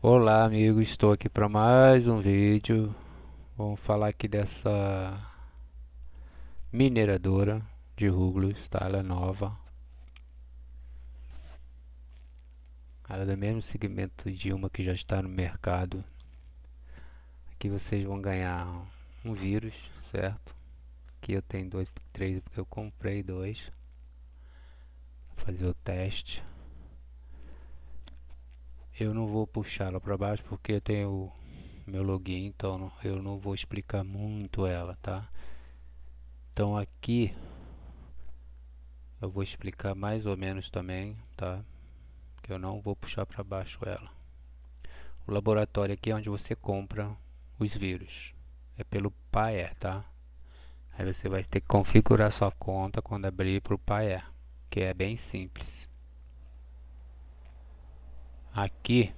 Olá amigos, estou aqui para mais um vídeo Vamos falar aqui dessa mineradora de ruglos, tá? Ela é nova Ela é do mesmo segmento de uma que já está no mercado Aqui vocês vão ganhar um vírus, certo? Aqui eu tenho dois, três porque eu comprei dois Vou fazer o teste eu não vou puxá-la para baixo porque eu tenho meu login, então eu não vou explicar muito ela, tá? Então aqui eu vou explicar mais ou menos também, tá? Que eu não vou puxar para baixo ela. O laboratório aqui é onde você compra os vírus. É pelo Paer, tá? Aí você vai ter que configurar sua conta quando abrir para o Paer, que é bem simples aqui,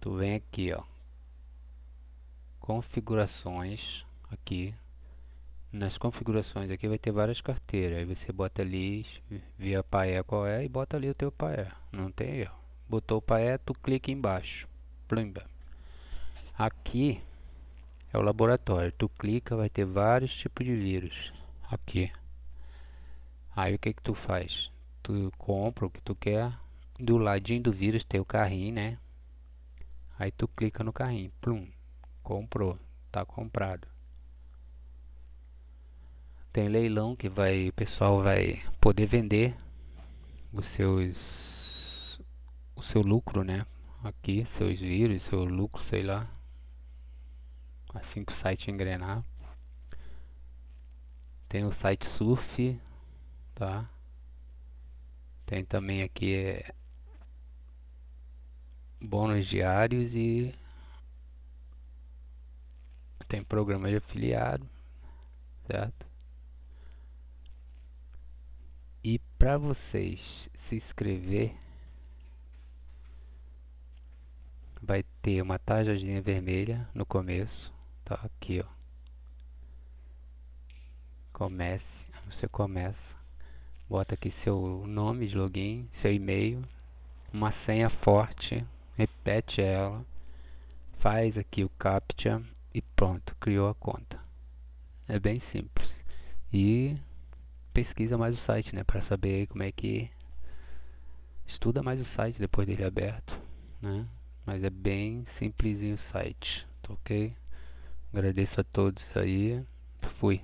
tu vem aqui, ó, configurações, aqui, nas configurações aqui vai ter várias carteiras, aí você bota ali, vê paé qual é e bota ali o teu paé, não tem erro. Botou o paé, tu clica embaixo, plumba. Aqui é o laboratório, tu clica, vai ter vários tipos de vírus, aqui. Aí o que que tu faz? Tu compra o que tu quer, do ladinho do vírus tem o carrinho, né? Aí tu clica no carrinho, plum, comprou, tá comprado. Tem leilão que vai, o pessoal vai poder vender os seus o seu lucro, né? Aqui, seus vírus, seu lucro, sei lá. Assim que o site engrenar. Tem o site surf, tá? Tem também aqui é bônus diários e tem programa de afiliado, certo? E para vocês se inscrever, vai ter uma tarjazinha vermelha no começo, tá aqui, ó. Comece, você começa, bota aqui seu nome de login, seu e-mail, uma senha forte repete ela, faz aqui o CAPTCHA e pronto, criou a conta. É bem simples. E pesquisa mais o site, né, para saber como é que estuda mais o site depois dele aberto, né? Mas é bem simplesinho o site, tá ok? Agradeço a todos aí. Fui.